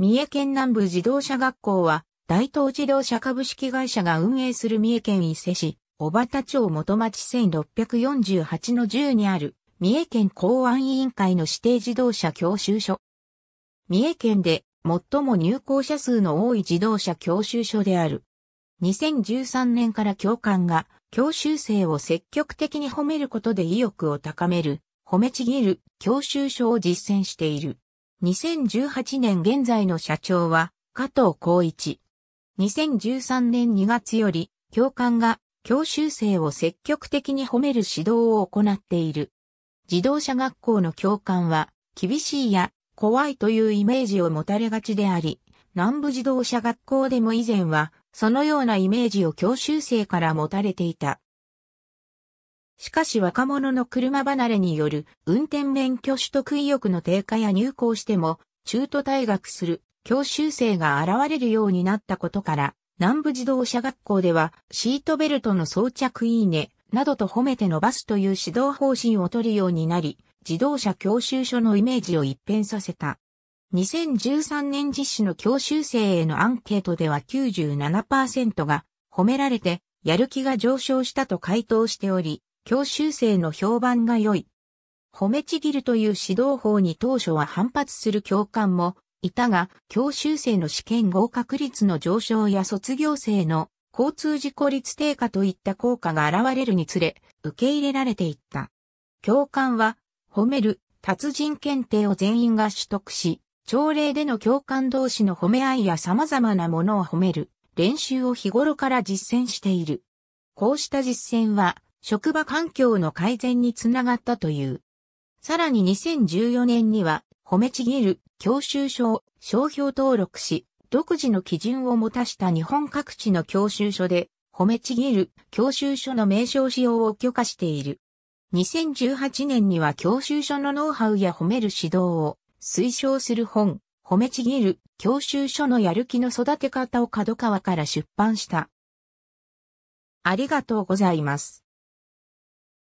三重県南部自動車学校は、大東自動車株式会社が運営する三重県伊勢市、小畑町元町1648の10にある、三重県公安委員会の指定自動車教習所。三重県で最も入校者数の多い自動車教習所である。2013年から教官が教習生を積極的に褒めることで意欲を高める、褒めちぎる教習所を実践している。2018年現在の社長は加藤光一。2013年2月より教官が教習生を積極的に褒める指導を行っている。自動車学校の教官は厳しいや怖いというイメージを持たれがちであり、南部自動車学校でも以前はそのようなイメージを教習生から持たれていた。しかし若者の車離れによる運転免許取得意欲の低下や入校しても中途退学する教習生が現れるようになったことから南部自動車学校ではシートベルトの装着いいねなどと褒めて伸ばすという指導方針を取るようになり自動車教習所のイメージを一変させた。2013年実施の教習生へのアンケートでは97%が褒められてやる気が上昇したと回答しており、教習生の評判が良い。褒めちぎるという指導法に当初は反発する教官もいたが、教習生の試験合格率の上昇や卒業生の交通事故率低下といった効果が現れるにつれ、受け入れられていった。教官は、褒める、達人検定を全員が取得し、朝礼での教官同士の褒め合いや様々なものを褒める練習を日頃から実践している。こうした実践は職場環境の改善につながったという。さらに2014年には、褒めちぎる教習所を商標登録し、独自の基準を持たした日本各地の教習所で、褒めちぎる教習所の名称使用を許可している。2018年には教習所のノウハウや褒める指導を推奨する本、褒めちぎる教習所のやる気の育て方を角川から出版した。ありがとうございます。